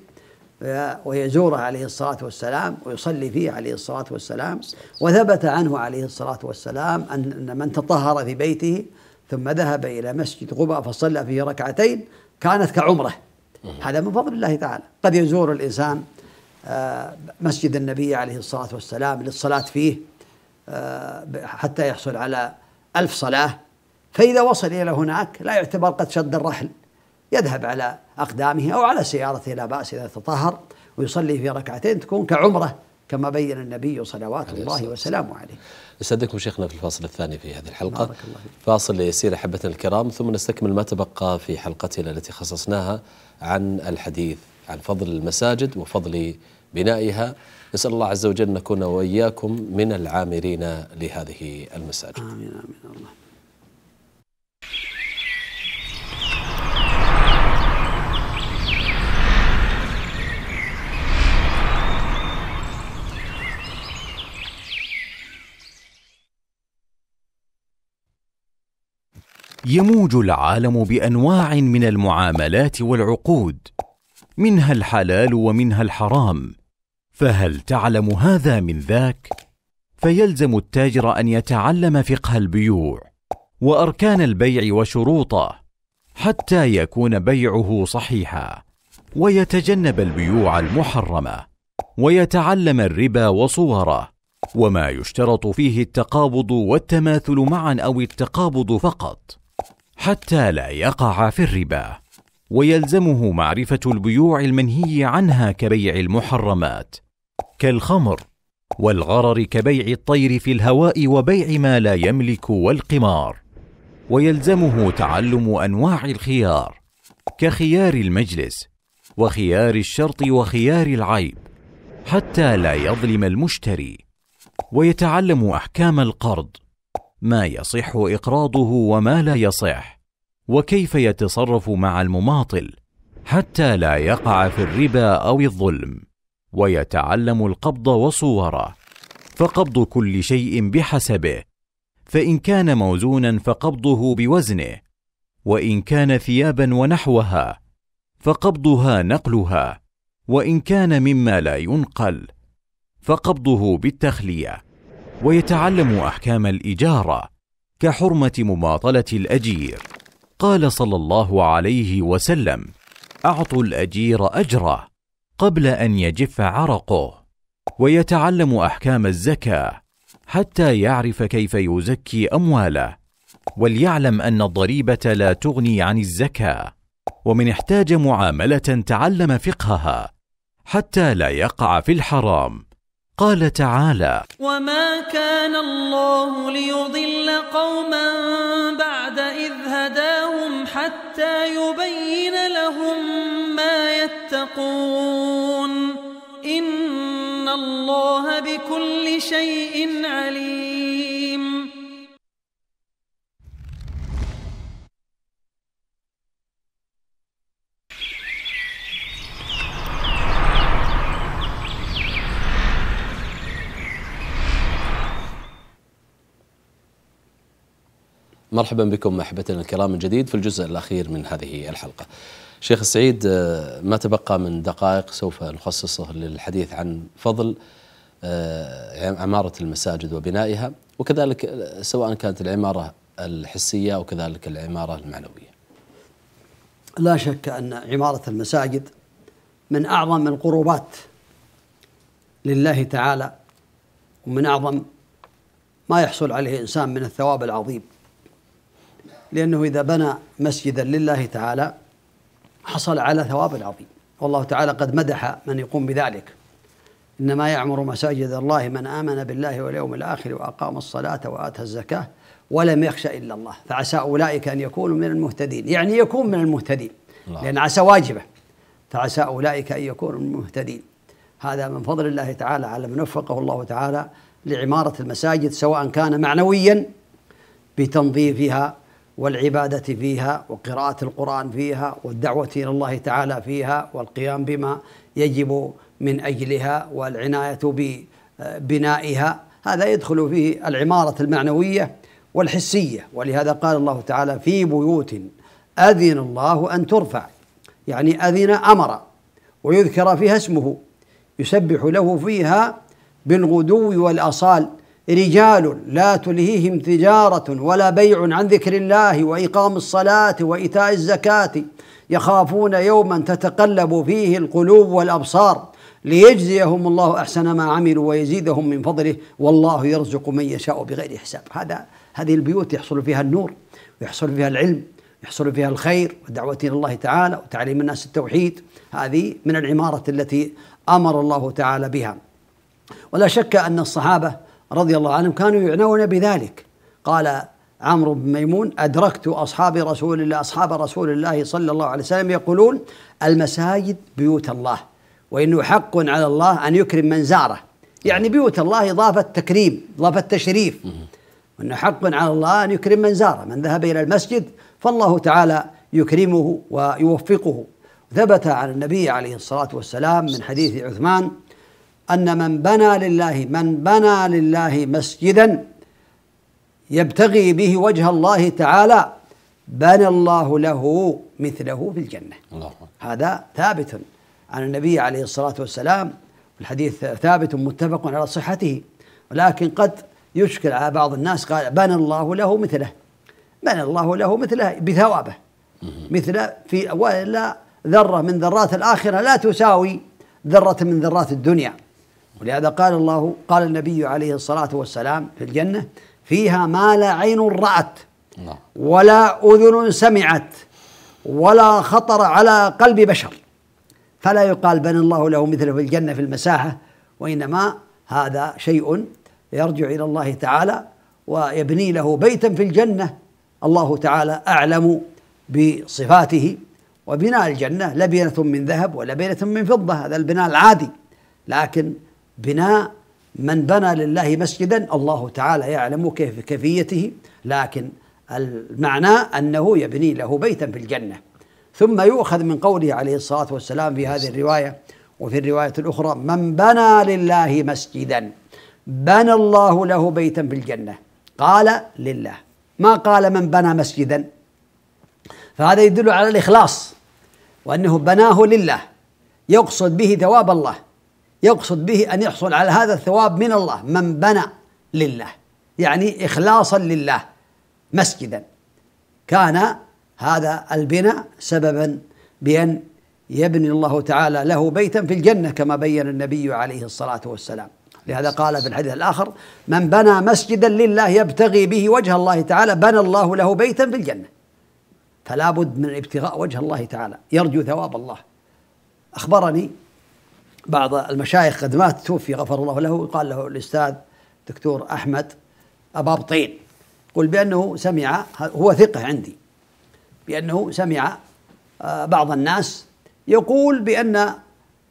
آه، ويزوره عليه الصلاة والسلام ويصلي فيه عليه الصلاة والسلام وثبت عنه عليه الصلاة والسلام أن من تطهر في بيته ثم ذهب إلى مسجد قباء فصلى فيه ركعتين كانت كعمره هذا من فضل الله تعالى قد يزور الإنسان آه، مسجد النبي عليه الصلاة والسلام للصلاة فيه آه، حتى يحصل على ألف صلاة فإذا وصل إلى هناك لا يعتبر قد شد الرحل يذهب على أقدامه أو على سيارته لا بأس إذا تطهر ويصلي في ركعتين تكون كعمرة كما بين النبي صلوات عليه الله وسلامه عليه نستدعيكم شيخنا في الفاصل الثاني في هذه الحلقة فاصل يسير أحبتنا الكرام ثم نستكمل ما تبقى في حلقتنا التي خصصناها عن الحديث عن فضل المساجد وفضل بنائها نسأل الله عز وجل نكون وإياكم من العامرين لهذه المساجد آمين آمين الله يموج العالم بانواع من المعاملات والعقود منها الحلال ومنها الحرام فهل تعلم هذا من ذاك فيلزم التاجر ان يتعلم فقه البيوع واركان البيع وشروطه حتى يكون بيعه صحيحا ويتجنب البيوع المحرمه ويتعلم الربا وصوره وما يشترط فيه التقابض والتماثل معا او التقابض فقط حتى لا يقع في الربا ويلزمه معرفه البيوع المنهي عنها كبيع المحرمات كالخمر والغرر كبيع الطير في الهواء وبيع ما لا يملك والقمار ويلزمه تعلم انواع الخيار كخيار المجلس وخيار الشرط وخيار العيب حتى لا يظلم المشتري ويتعلم احكام القرض ما يصح اقراضه وما لا يصح وكيف يتصرف مع المماطل حتى لا يقع في الربا او الظلم ويتعلم القبض وصوره فقبض كل شيء بحسبه فان كان موزونا فقبضه بوزنه وان كان ثيابا ونحوها فقبضها نقلها وان كان مما لا ينقل فقبضه بالتخليه ويتعلم احكام الاجاره كحرمه مماطله الاجير قال صلى الله عليه وسلم اعطوا الاجير اجره قبل ان يجف عرقه ويتعلم احكام الزكاه حتى يعرف كيف يزكي امواله وليعلم ان الضريبه لا تغني عن الزكاه ومن احتاج معامله تعلم فقهها حتى لا يقع في الحرام قال تعالى وما كان الله ليضل قوما بعد إذ هداهم حتى يبين لهم ما يتقون إن الله بكل شيء عليم مرحبا بكم احبتنا الكرام من جديد في الجزء الاخير من هذه الحلقه. شيخ السعيد آه، ما تبقى من دقائق سوف نخصصه للحديث عن فضل آه، عماره المساجد وبنائها وكذلك آه، سواء كانت العماره الحسيه او كذلك العماره المعنويه. لا شك ان عماره المساجد من اعظم القربات لله تعالى ومن اعظم ما يحصل عليه انسان من الثواب العظيم لأنه إذا بنى مسجدا لله تعالى حصل على ثواب عظيم والله تعالى قد مدح من يقوم بذلك إنما يعمر مساجد الله من آمن بالله واليوم الآخر وأقام الصلاة وآتى الزكاة ولم يخش إلا الله فعسى أولئك أن يكونوا من المهتدين يعني يكون من المهتدين الله. لأن عسى واجبة فعسى أولئك أن يكونوا من المهتدين هذا من فضل الله تعالى على من وفقه الله تعالى لعمارة المساجد سواء كان معنويا بتنظيفها والعبادة فيها وقراءة القرآن فيها والدعوة إلى الله تعالى فيها والقيام بما يجب من أجلها والعناية ببنائها هذا يدخل فيه العمارة المعنوية والحسية ولهذا قال الله تعالى في بيوت أذن الله أن ترفع يعني أذن أمر ويذكر فيها اسمه يسبح له فيها بالغدو والأصال رجال لا تلهيهم تجارة ولا بيع عن ذكر الله وإقام الصلاة وإيتاء الزكاة يخافون يوما تتقلب فيه القلوب والأبصار ليجزيهم الله أحسن ما عملوا ويزيدهم من فضله والله يرزق من يشاء بغير حساب هذا هذه البيوت يحصل فيها النور ويحصل فيها العلم يحصل فيها الخير والدعوة إلى الله تعالى وتعليم الناس التوحيد هذه من العمارة التي أمر الله تعالى بها ولا شك أن الصحابة رضي الله عنهم كانوا يعنون بذلك قال عمرو بن ميمون أدركت أصحاب رسول الله أصحاب رسول الله صلى الله عليه وسلم يقولون المساجد بيوت الله وإنه حق على الله أن يكرم من زاره يعني بيوت الله إضافة تكريم إضافة تشريف وأنه حق على الله أن يكرم من زاره من ذهب إلى المسجد فالله تعالى يكرمه ويوفقه ثبت عن النبي عليه الصلاة والسلام من حديث عثمان أن من بنى لله من بنى لله مسجدا يبتغي به وجه الله تعالى بنى الله له مثله في الجنة الله. هذا ثابت عن النبي عليه الصلاة والسلام الحديث ثابت متفق على صحته ولكن قد يشكل على بعض الناس قال بنى الله له مثله بنى الله له مثله بثوابه مثل في والا ذرة من ذرات الآخرة لا تساوي ذرة من ذرات الدنيا ولهذا قال الله قال النبي عليه الصلاة والسلام في الجنة فيها ما لا عين رأت ولا أذن سمعت ولا خطر على قلب بشر فلا يقال بنى الله له مثله في الجنة في المساحة وإنما هذا شيء يرجع إلى الله تعالى ويبني له بيتا في الجنة الله تعالى أعلم بصفاته وبناء الجنة لبنة من ذهب ولبنة من فضة هذا البناء العادي لكن بناء من بنى لله مسجدا الله تعالى يعلم كيف كيفيته لكن المعنى انه يبني له بيتا في الجنه ثم يؤخذ من قوله عليه الصلاه والسلام في هذه الروايه وفي الروايه الاخرى من بنى لله مسجدا بنى الله له بيتا في الجنه قال لله ما قال من بنى مسجدا فهذا يدل على الاخلاص وانه بناه لله يقصد به ثواب الله يقصد به أن يحصل على هذا الثواب من الله من بنى لله يعني إخلاصا لله مسجدا كان هذا البناء سببا بأن يبني الله تعالى له بيتا في الجنة كما بين النبي عليه الصلاة والسلام لهذا قال في الحديث الآخر من بنى مسجدا لله يبتغي به وجه الله تعالى بنى الله له بيتا في الجنة فلا بد من ابتغاء وجه الله تعالى يرجو ثواب الله أخبرني بعض المشايخ قد مات توفي غفر الله له قال له الأستاذ دكتور أحمد أبابطين قل بأنه سمع هو ثقة عندي بأنه سمع آه، بعض الناس يقول بأن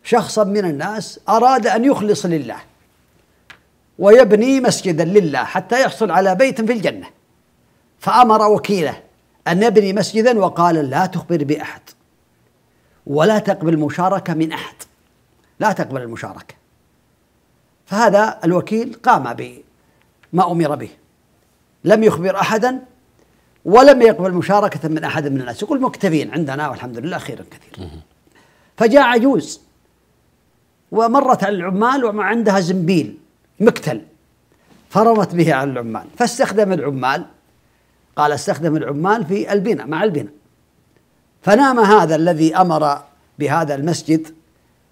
شخصا من الناس أراد أن يخلص لله ويبني مسجدا لله حتى يحصل على بيت في الجنة فأمر وكيله أن يبني مسجدا وقال لا تخبر بأحد ولا تقبل مشاركة من أحد لا تقبل المشاركة فهذا الوكيل قام بما أمر به لم يخبر أحدا ولم يقبل مشاركة من أحد من الناس يقول مكتفين عندنا والحمد لله خيرا كثير فجاء عجوز ومرت على العمال وما عندها زنبيل مكتل فرمت به على العمال فاستخدم العمال قال استخدم العمال في البناء مع البناء فنام هذا الذي امر بهذا المسجد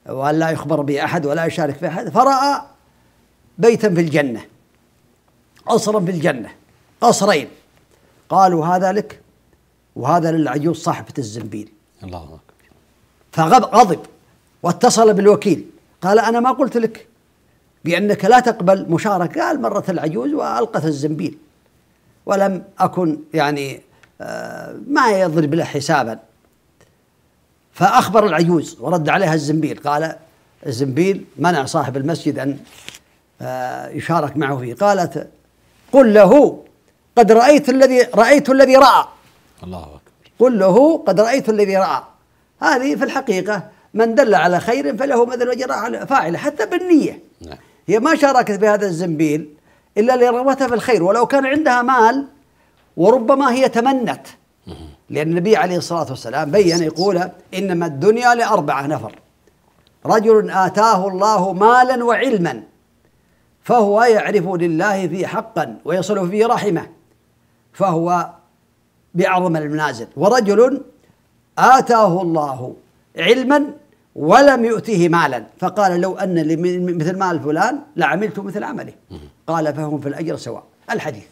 وأن لا يخبر به أحد ولا يشارك في أحد فرأى بيتا في الجنة قصرا في الجنة قصرين قالوا هذا لك وهذا للعجوز صاحبة الزنبيل الله أكبر فغضب واتصل بالوكيل قال أنا ما قلت لك بأنك لا تقبل مشاركة قال مرت العجوز وألقت الزنبيل ولم أكن يعني آه، ما يضرب له حسابا فأخبر العجوز ورد عليها الزنبيل قال الزنبيل منع صاحب المسجد أن آه، يشارك معه فيه قالت قل له قد رأيت الذي رأيت الذي رأى الله أكبر قل له قد رأيت الذي رأى هذه في الحقيقة من دل على خير فله مثل وجراء فاعله حتى بالنية نعم. هي ما شاركت بهذا الزنبيل إلا لرغبتها في الخير ولو كان عندها مال وربما هي تمنت لأن النبي عليه الصلاة والسلام بين يقول إنما الدنيا لأربعة نفر رجل آتاه الله مالا وعلما فهو يعرف لله فيه حقا ويصل فيه رحمه فهو بأعظم المنازل ورجل آتاه الله علما ولم يؤته مالا فقال لو أن لي مثل مال فلان لعملت مثل عمله قال فهم في الأجر سواء الحديث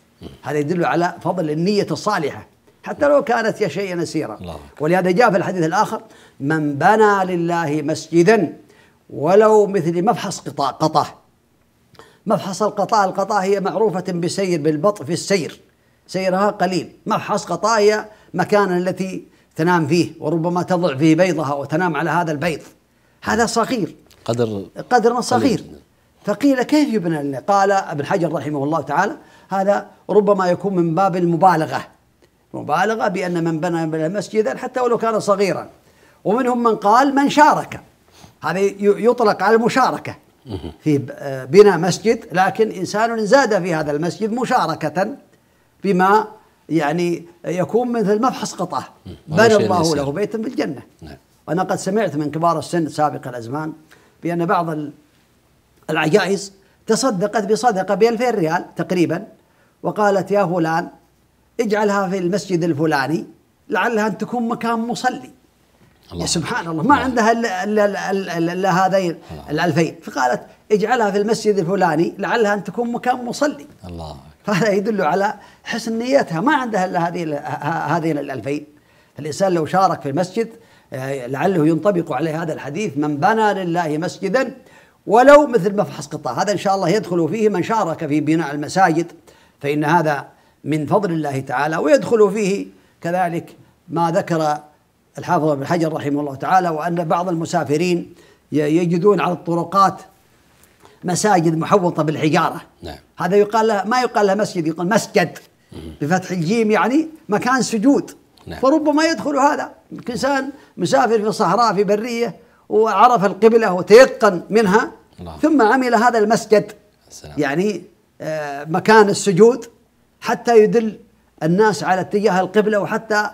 هذا يدل على فضل النية الصالحة حتى لو كانت يا شيئا يسيرا ولهذا جاء في الحديث الآخر من بنى لله مسجدا ولو مثل مفحص قطاع قطاه مفحص القطاع القطاع هي معروفة بسير بالبطء في السير سيرها قليل مفحص قطاع هي مكانا التي تنام فيه وربما تضع فيه بيضها وتنام على هذا البيض هذا صغير قدر قدر صغير فقيل كيف يبنى قال ابن حجر رحمه الله تعالى هذا ربما يكون من باب المبالغه مبالغة بأن من بنى مسجدا حتى ولو كان صغيرا ومنهم من قال من شارك هذا يطلق على المشاركة في بناء مسجد لكن إنسان زاد في هذا المسجد مشاركة بما يعني يكون مثل مفحص قطعة بنى الله له بيتا في الجنة نعم. وأنا قد سمعت من كبار السن سابق الأزمان بأن بعض العجائز تصدقت بصدقة بألفين ريال تقريبا وقالت يا فلان اجعلها في المسجد الفلاني لعلها أن تكون مكان مصلي الله سبحان الله ما الله. عندها الا هذين الالفين فقالت اجعلها في المسجد الفلاني لعلها ان تكون مكان مصلي الله فهذا يدل على حسن نيتها ما عندها الا هذه هذين الالفين الانسان لو شارك في المسجد آه، لعله ينطبق عليه هذا الحديث من بنى لله مسجدا ولو مثل مفحص قطاع هذا ان شاء الله يدخل فيه من شارك في بناء المساجد فان هذا من فضل الله تعالى ويدخل فيه كذلك ما ذكر الحافظ ابن حجر رحمه الله تعالى وأن بعض المسافرين يجدون على الطرقات مساجد محوطة بالحجارة نعم. هذا يقال له ما يقال له مسجد يقال مسجد بفتح الجيم يعني مكان سجود نعم. فربما يدخل هذا إنسان مسافر في صحراء في برية وعرف القبلة وتيقن منها الله. ثم عمل هذا المسجد السلام. يعني آه، مكان السجود حتى يدل الناس على اتجاه القبلة وحتى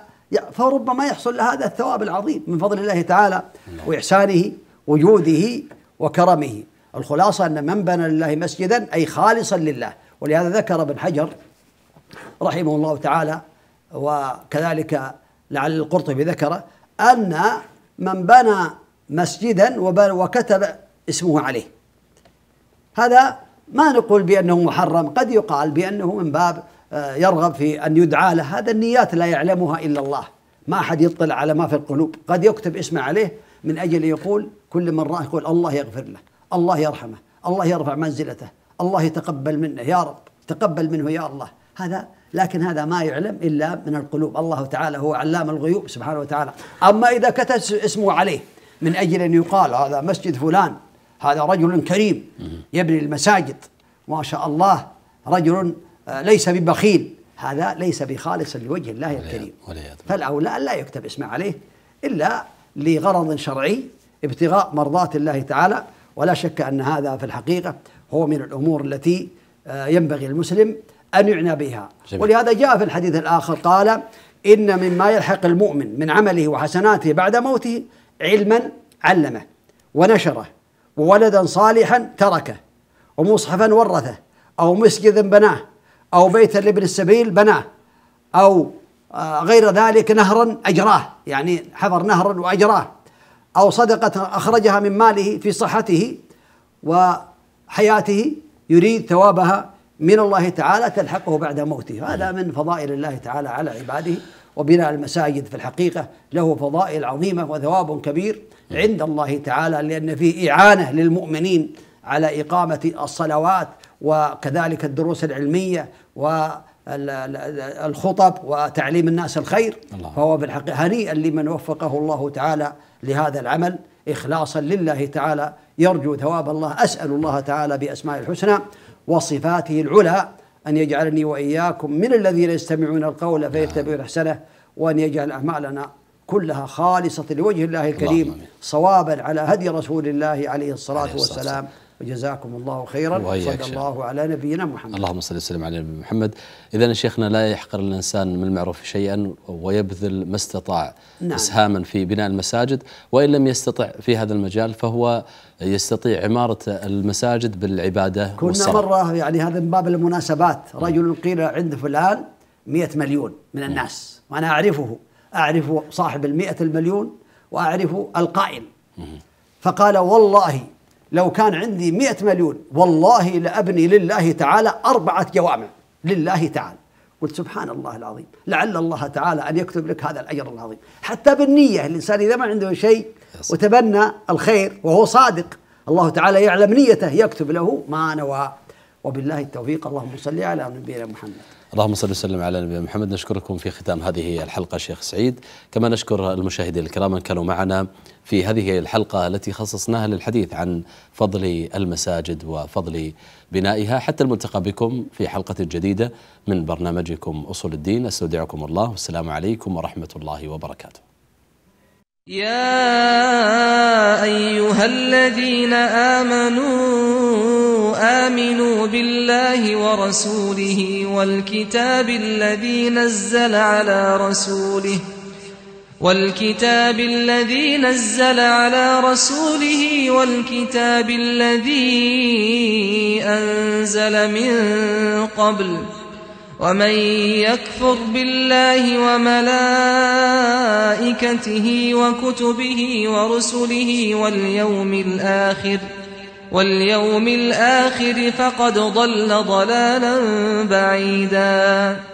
فربما يحصل هذا الثواب العظيم من فضل الله تعالى نعم. وإحسانه وجوده وكرمه الخلاصة أن من بنى لله مسجدا أي خالصا لله ولهذا ذكر ابن حجر رحمه الله تعالى وكذلك لعل القرطبي ذكره أن من بنى مسجدا وكتب اسمه عليه هذا ما نقول بأنه محرم قد يقال بأنه من باب آه، يرغب في أن يدعى له هذا النيات لا يعلمها إلا الله ما أحد يطلع على ما في القلوب قد يكتب اسمه عليه من أجل يقول كل من راه يقول الله يغفر له الله يرحمه الله يرفع منزلته الله يتقبل منه يا رب تقبل منه يا الله هذا لكن هذا ما يعلم الا من القلوب الله تعالى هو علام الغيوب سبحانه وتعالى اما اذا كتب اسمه عليه من اجل ان يقال هذا مسجد فلان هذا رجل كريم يبني المساجد ما شاء الله رجل آه، ليس ببخيل هذا ليس بخالص لوجه الله الكريم فالأولى لا يكتب اسمه عليه إلا لغرض شرعي ابتغاء مرضاة الله تعالى ولا شك أن هذا في الحقيقة هو من الأمور التي آه، ينبغي المسلم أن يعنى بها جميل. ولهذا جاء في الحديث الآخر قال إن مما يلحق المؤمن من عمله وحسناته بعد موته علما علمه ونشره وولدا صالحا تركه ومصحفا ورثه أو مسجدا بناه أو بيتا لابن السبيل بناه أو آه، غير ذلك نهرا أجراه يعني حفر نهرا وأجراه أو صدقة أخرجها من ماله في صحته وحياته يريد ثوابها من الله تعالى تلحقه بعد موته هذا من فضائل الله تعالى على عباده وبناء المساجد في الحقيقة له فضائل عظيمة وثواب كبير عند الله تعالى لأن فيه إعانة للمؤمنين على إقامة الصلوات وكذلك الدروس العلمية والخطب وتعليم الناس الخير الله. فهو بالحقيقة هنيئا لمن وفقه الله تعالى لهذا العمل إخلاصا لله تعالى يرجو ثواب الله أسأل الله تعالى بأسماء الحسنى وصفاته العلى أن يجعلني وإياكم من الذين يستمعون القول فيتبعون أحسنه وأن يجعل أعمالنا كلها خالصة لوجه الله الكريم صوابا على هدي رسول الله عليه الصلاة والسلام وجزاكم الله خيرا صلى الله على نبينا محمد اللهم صل وسلم على نبينا محمد إذا شيخنا لا يحقر الإنسان من المعروف شيئا ويبذل ما استطاع نعم. إسهاما في بناء المساجد وإن لم يستطع في هذا المجال فهو يستطيع عمارة المساجد بالعبادة كنا والصرف. مرة يعني هذا من باب المناسبات رجل قيل عند فلان مئة مليون من نعم. الناس مم. وأنا أعرفه أعرف صاحب المئة المليون وأعرف القائل مم. فقال والله لو كان عندي مئة مليون والله لأبني لله تعالى أربعة جوامع لله تعالى قلت سبحان الله العظيم لعل الله تعالى أن يكتب لك هذا الأجر العظيم حتى بالنية الإنسان إذا ما عنده شيء وتبنى الخير وهو صادق الله تعالى يعلم نيته يكتب له ما نوى وبالله التوفيق اللهم صل على نبينا محمد اللهم صل وسلم على نبينا محمد نشكركم في ختام هذه الحلقة شيخ سعيد كما نشكر المشاهدين الكرام أن كانوا معنا في هذه الحلقة التي خصصناها للحديث عن فضل المساجد وفضل بنائها حتى الملتقى بكم في حلقة جديدة من برنامجكم أصول الدين أستودعكم الله والسلام عليكم ورحمة الله وبركاته يا ايها الذين امنوا امنوا بالله ورسوله والكتاب الذي نزل على رسوله والكتاب الذي نزل على رسوله والكتاب الذي انزل من قبل ومن يكفر بالله وملائكته وكتبه ورسله واليوم الآخر واليوم الآخر فقد ضل ضلالا بعيداً